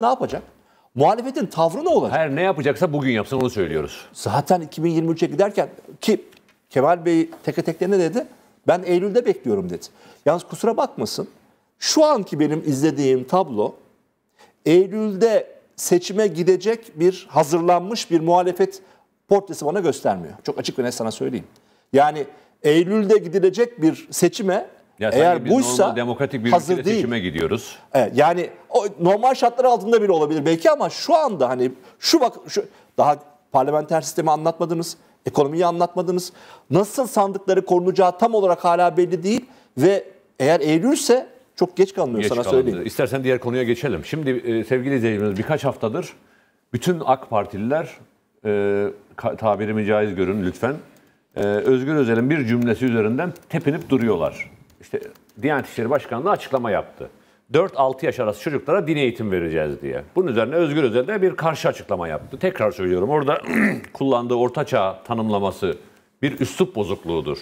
ne yapacak? Muhalefetin tavrı ne olacak? Her ne yapacaksa bugün yapsın onu söylüyoruz. Zaten 2023'e giderken ki Kemal Bey teke tekte ne dedi? Ben Eylül'de bekliyorum dedi. Yalnız kusura bakmasın. Şu anki benim izlediğim tablo Eylül'de seçime gidecek bir hazırlanmış bir muhalefet portresi bana göstermiyor. Çok açık ve net sana söyleyeyim. Yani Eylül'de gidilecek bir seçime ya Eğer buysa demokratik bir hazır değil. seçime gidiyoruz. Evet, yani o, normal şartlar altında bile olabilir belki ama şu anda hani şu bak şu daha parlamenter sistemi anlatmadınız, ekonomiyi anlatmadınız. Nasıl sandıkları korunacağı tam olarak hala belli değil ve eğer eğilirse çok geç kalınıyor geç sana kalındı. söyleyeyim. İstersen diğer konuya geçelim. Şimdi e, sevgili izleyicilerimiz birkaç haftadır bütün AK Partililer e, tabirimi caiz görün lütfen. E, Özgür Özel'in bir cümlesi üzerinden tepinip duruyorlar işte Diyanet İşleri Başkanlığı açıklama yaptı. 4-6 yaş arası çocuklara din eğitim vereceğiz diye. Bunun üzerine Özgür Özel de bir karşı açıklama yaptı. Tekrar söylüyorum orada kullandığı ortaçağ tanımlaması bir üslup bozukluğudur.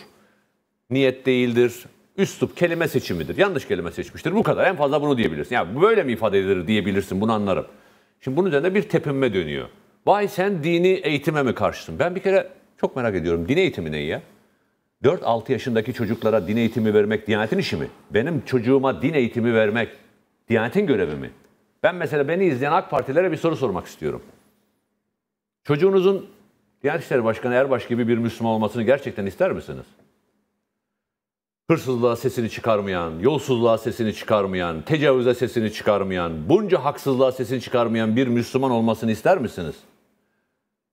Niyet değildir, üslup kelime seçimidir. Yanlış kelime seçmiştir. Bu kadar. En fazla bunu diyebilirsin. Ya yani böyle mi ifade edilir diyebilirsin. Bunu anlarım. Şimdi bunun üzerine bir tepinme dönüyor. Vay sen dini eğitime mi karşısın? Ben bir kere çok merak ediyorum. Din eğitimi ne ya? 4-6 yaşındaki çocuklara din eğitimi vermek Diyanet'in işi mi? Benim çocuğuma din eğitimi vermek Diyanet'in görevi mi? Ben mesela beni izleyen AK Partilere bir soru sormak istiyorum. Çocuğunuzun Diyanet İşleri Başkanı Erbaş gibi bir Müslüman olmasını gerçekten ister misiniz? Hırsızlığa sesini çıkarmayan, yolsuzluğa sesini çıkarmayan, tecavüze sesini çıkarmayan, bunca haksızlığa sesini çıkarmayan bir Müslüman olmasını ister misiniz?''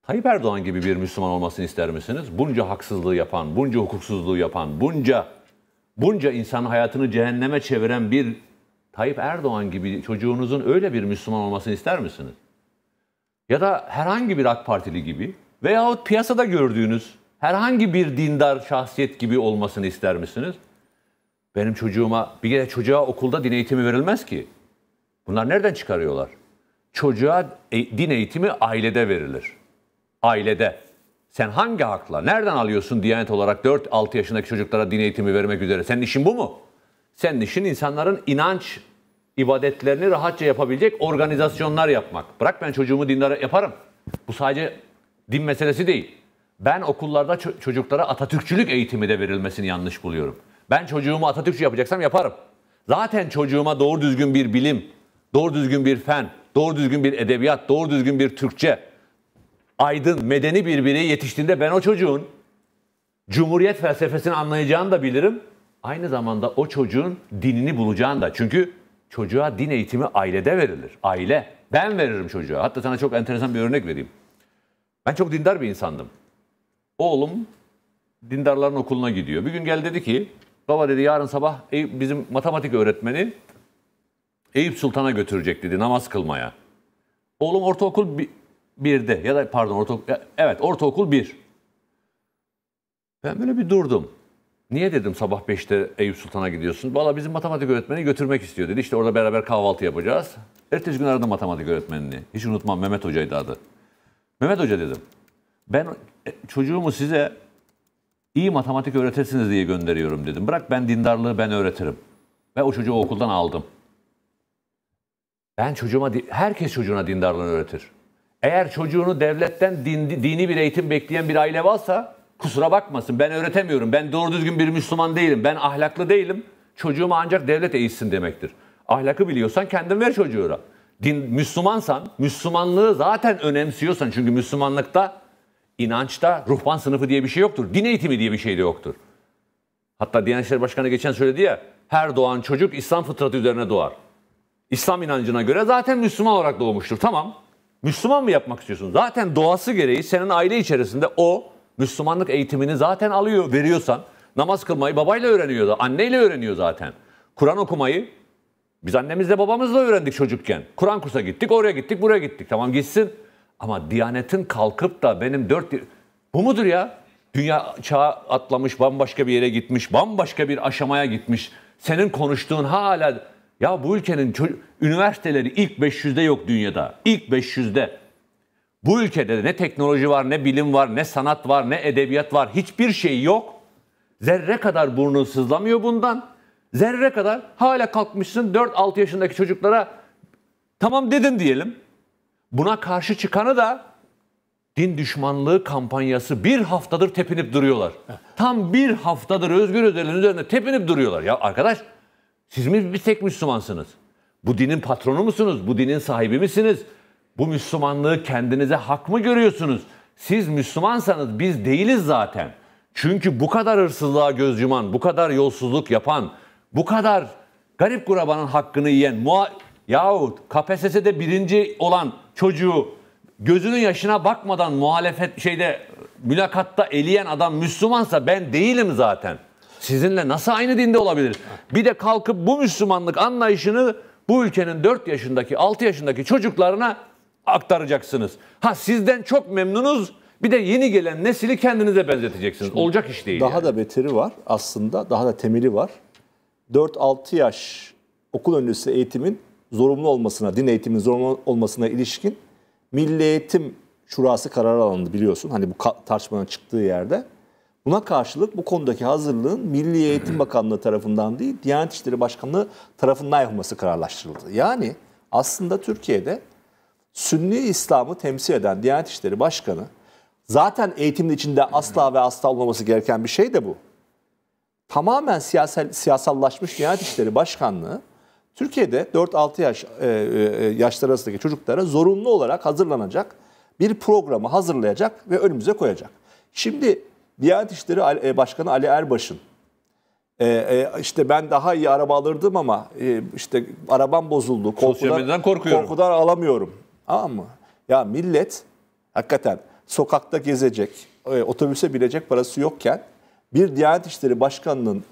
Tayyip Erdoğan gibi bir Müslüman olmasını ister misiniz? Bunca haksızlığı yapan, bunca hukuksuzluğu yapan, bunca bunca insan hayatını cehenneme çeviren bir Tayyip Erdoğan gibi çocuğunuzun öyle bir Müslüman olmasını ister misiniz? Ya da herhangi bir AK Partili gibi veyahut piyasada gördüğünüz herhangi bir dindar şahsiyet gibi olmasını ister misiniz? Benim çocuğuma, bir kere çocuğa okulda din eğitimi verilmez ki. Bunlar nereden çıkarıyorlar? Çocuğa e, din eğitimi ailede verilir ailede. Sen hangi hakla, nereden alıyorsun Diyanet olarak 4-6 yaşındaki çocuklara din eğitimi vermek üzere? Senin işin bu mu? Senin işin insanların inanç ibadetlerini rahatça yapabilecek organizasyonlar yapmak. Bırak ben çocuğumu dinlere yaparım. Bu sadece din meselesi değil. Ben okullarda ço- çocuklara Atatürkçülük eğitimi de verilmesini yanlış buluyorum. Ben çocuğumu Atatürkçü yapacaksam yaparım. Zaten çocuğuma doğru düzgün bir bilim, doğru düzgün bir fen, doğru düzgün bir edebiyat, doğru düzgün bir Türkçe, aydın, medeni bir bireye yetiştiğinde ben o çocuğun Cumhuriyet felsefesini anlayacağını da bilirim. Aynı zamanda o çocuğun dinini bulacağını da. Çünkü çocuğa din eğitimi ailede verilir. Aile. Ben veririm çocuğa. Hatta sana çok enteresan bir örnek vereyim. Ben çok dindar bir insandım. Oğlum dindarların okuluna gidiyor. Bir gün geldi dedi ki, baba dedi yarın sabah bizim matematik öğretmeni Eyüp Sultan'a götürecek dedi namaz kılmaya. Oğlum ortaokul 1'de ya da pardon ortaokul, evet ortaokul 1. Ben böyle bir durdum. Niye dedim sabah 5'te Eyüp Sultan'a gidiyorsun Valla bizim matematik öğretmeni götürmek istiyor dedi. İşte orada beraber kahvaltı yapacağız. Ertesi gün aradım matematik öğretmenini. Hiç unutmam Mehmet Hoca'ydı adı. Mehmet Hoca dedim. Ben e, çocuğumu size iyi matematik öğretirsiniz diye gönderiyorum dedim. Bırak ben dindarlığı ben öğretirim. Ve o çocuğu okuldan aldım. Ben çocuğuma, herkes çocuğuna dindarlığını öğretir. Eğer çocuğunu devletten din, dini bir eğitim bekleyen bir aile varsa kusura bakmasın ben öğretemiyorum. Ben doğru düzgün bir Müslüman değilim. Ben ahlaklı değilim. Çocuğumu ancak devlet eğitsin demektir. Ahlakı biliyorsan kendin ver çocuğuna. Din, Müslümansan, Müslümanlığı zaten önemsiyorsan çünkü Müslümanlıkta inançta ruhban sınıfı diye bir şey yoktur. Din eğitimi diye bir şey de yoktur. Hatta Diyanet İşleri Başkanı geçen söyledi ya, her doğan çocuk İslam fıtratı üzerine doğar. İslam inancına göre zaten Müslüman olarak doğmuştur. Tamam. Müslüman mı yapmak istiyorsun? Zaten doğası gereği senin aile içerisinde o Müslümanlık eğitimini zaten alıyor, veriyorsan. Namaz kılmayı babayla öğreniyor da, anneyle öğreniyor zaten. Kur'an okumayı biz annemizle babamızla öğrendik çocukken. Kur'an kursa gittik, oraya gittik, buraya gittik. Tamam gitsin. Ama Diyanet'in kalkıp da benim dört... Bu mudur ya? Dünya çağı atlamış, bambaşka bir yere gitmiş, bambaşka bir aşamaya gitmiş. Senin konuştuğun hala ya bu ülkenin üniversiteleri ilk 500'de yok dünyada. İlk 500'de. Bu ülkede ne teknoloji var, ne bilim var, ne sanat var, ne edebiyat var. Hiçbir şey yok. Zerre kadar burnu sızlamıyor bundan. Zerre kadar hala kalkmışsın 4-6 yaşındaki çocuklara tamam dedin diyelim. Buna karşı çıkanı da din düşmanlığı kampanyası bir haftadır tepinip duruyorlar. Tam bir haftadır Özgür Özel'in üzerinde tepinip duruyorlar. Ya arkadaş siz mi bir tek Müslümansınız? Bu dinin patronu musunuz? Bu dinin sahibi misiniz? Bu Müslümanlığı kendinize hak mı görüyorsunuz? Siz Müslümansanız biz değiliz zaten. Çünkü bu kadar hırsızlığa göz yuman, bu kadar yolsuzluk yapan, bu kadar garip kurabanın hakkını yiyen, mua yahut KPSS'de birinci olan çocuğu gözünün yaşına bakmadan muhalefet şeyde mülakatta eleyen adam Müslümansa ben değilim zaten.'' sizinle nasıl aynı dinde olabilir? Bir de kalkıp bu Müslümanlık anlayışını bu ülkenin 4 yaşındaki, 6 yaşındaki çocuklarına aktaracaksınız. Ha sizden çok memnunuz. Bir de yeni gelen nesili kendinize benzeteceksiniz. Şimdi Olacak iş değil. Daha yani. da beteri var aslında. Daha da temeli var. 4-6 yaş okul öncesi eğitimin zorunlu olmasına, din eğitimin zorunlu olmasına ilişkin Milli Eğitim Şurası karar alındı biliyorsun. Hani bu tartışmanın çıktığı yerde. Buna karşılık bu konudaki hazırlığın Milli Eğitim Bakanlığı tarafından değil, Diyanet İşleri Başkanlığı tarafından yapılması kararlaştırıldı. Yani aslında Türkiye'de Sünni İslam'ı temsil eden Diyanet İşleri Başkanı zaten eğitimin içinde asla ve asla olmaması gereken bir şey de bu. Tamamen siyasal, siyasallaşmış Diyanet İşleri Başkanlığı Türkiye'de 4-6 yaş e, e, e, yaşlar arasındaki çocuklara zorunlu olarak hazırlanacak bir programı hazırlayacak ve önümüze koyacak. Şimdi Diyanet İşleri e, Başkanı Ali Erbaş'ın e, e, işte ben daha iyi araba alırdım ama işte arabam bozuldu. Korkudan, korkuyorum. Korkudan alamıyorum. Tamam mı? Ya millet hakikaten sokakta gezecek, otobüse binecek parası yokken bir Diyanet İşleri Başkanı'nın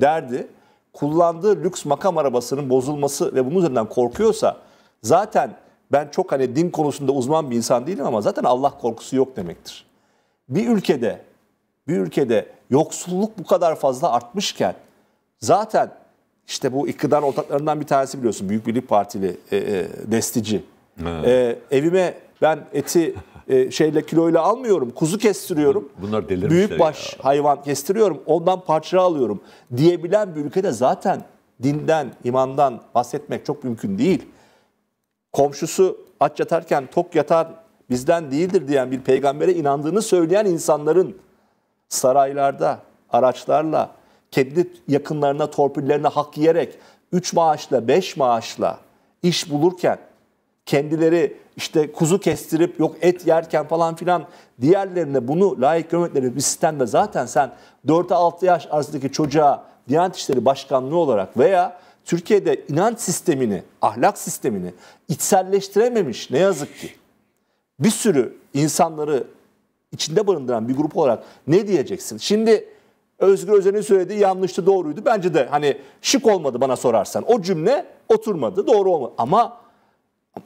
derdi kullandığı lüks makam arabasının bozulması ve bunun üzerinden korkuyorsa zaten ben çok hani din konusunda uzman bir insan değilim ama zaten Allah korkusu yok demektir. Bir ülkede bir ülkede yoksulluk bu kadar fazla artmışken zaten işte bu iktidar ortaklarından bir tanesi biliyorsun Büyük Birlik Partili e, e, destici. E, evime ben eti e, şeyle kiloyla almıyorum. Kuzu kestiriyorum. Bunlar delirmişler. Büyük baş ya. hayvan kestiriyorum. Ondan parça alıyorum diyebilen bir ülkede zaten dinden, imandan bahsetmek çok mümkün değil. Komşusu aç yatarken tok yatan bizden değildir diyen bir peygambere inandığını söyleyen insanların saraylarda, araçlarla, kendi yakınlarına, torpillerine hak yiyerek 3 maaşla, 5 maaşla iş bulurken kendileri işte kuzu kestirip yok et yerken falan filan diğerlerine bunu layık görmekleri bir sistemde zaten sen 4'e 6 yaş arasındaki çocuğa Diyanet İşleri Başkanlığı olarak veya Türkiye'de inanç sistemini, ahlak sistemini içselleştirememiş ne yazık ki. Bir sürü insanları içinde barındıran bir grup olarak ne diyeceksin? Şimdi Özgür Özel'in söylediği yanlıştı doğruydu. Bence de hani şık olmadı bana sorarsan. O cümle oturmadı doğru olmadı. Ama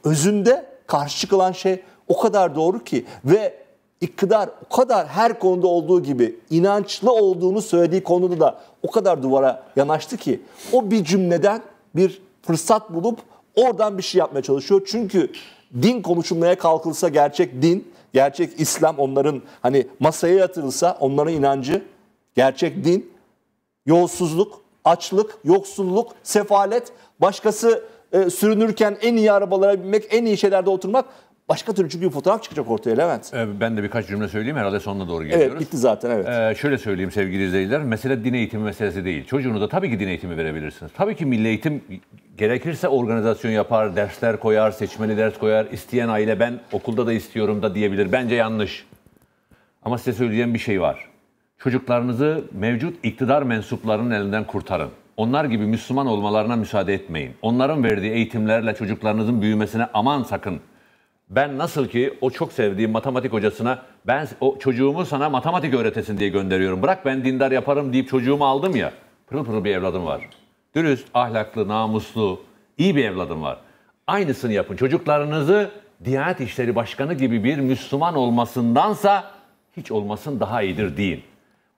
özünde karşı çıkılan şey o kadar doğru ki ve iktidar o kadar her konuda olduğu gibi inançlı olduğunu söylediği konuda da o kadar duvara yanaştı ki o bir cümleden bir fırsat bulup oradan bir şey yapmaya çalışıyor. Çünkü din konuşulmaya kalkılsa gerçek din, gerçek İslam onların hani masaya yatırılsa onların inancı, gerçek din, yolsuzluk, açlık, yoksulluk, sefalet, başkası e, sürünürken en iyi arabalara binmek, en iyi şeylerde oturmak Başka türlü çünkü bir fotoğraf çıkacak ortaya Levent. E, ben de birkaç cümle söyleyeyim herhalde sonuna doğru geliyoruz. Evet bitti zaten evet. Ee, şöyle söyleyeyim sevgili izleyiciler. Mesele din eğitimi meselesi değil. Çocuğunu da tabii ki din eğitimi verebilirsiniz. Tabii ki milli eğitim gerekirse organizasyon yapar, dersler koyar, seçmeli ders koyar. İsteyen aile ben okulda da istiyorum da diyebilir. Bence yanlış. Ama size söyleyeceğim bir şey var. Çocuklarınızı mevcut iktidar mensuplarının elinden kurtarın. Onlar gibi Müslüman olmalarına müsaade etmeyin. Onların verdiği eğitimlerle çocuklarınızın büyümesine aman sakın. Ben nasıl ki o çok sevdiğim matematik hocasına ben o çocuğumu sana matematik öğretesin diye gönderiyorum. Bırak ben dindar yaparım deyip çocuğumu aldım ya. Pırıl pırıl bir evladım var dürüst, ahlaklı, namuslu, iyi bir evladım var. Aynısını yapın. Çocuklarınızı Diyanet İşleri Başkanı gibi bir Müslüman olmasındansa hiç olmasın daha iyidir deyin.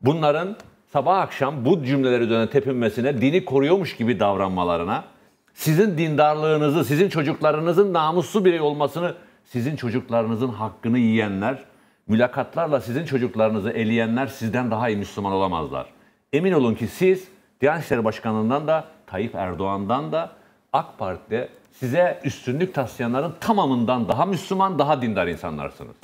Bunların sabah akşam bu cümleleri dönen tepinmesine, dini koruyormuş gibi davranmalarına, sizin dindarlığınızı, sizin çocuklarınızın namuslu birey olmasını, sizin çocuklarınızın hakkını yiyenler, mülakatlarla sizin çocuklarınızı eleyenler sizden daha iyi Müslüman olamazlar. Emin olun ki siz Diyanet İşleri Başkanı'ndan da Tayyip Erdoğan'dan da AK Parti'de size üstünlük taslayanların tamamından daha Müslüman, daha dindar insanlarsınız.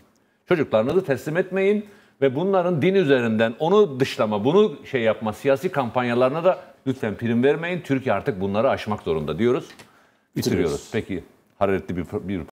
Çocuklarınızı teslim etmeyin ve bunların din üzerinden onu dışlama, bunu şey yapma siyasi kampanyalarına da lütfen prim vermeyin. Türkiye artık bunları aşmak zorunda diyoruz. Bitiriyoruz. Peki hararetli bir, bir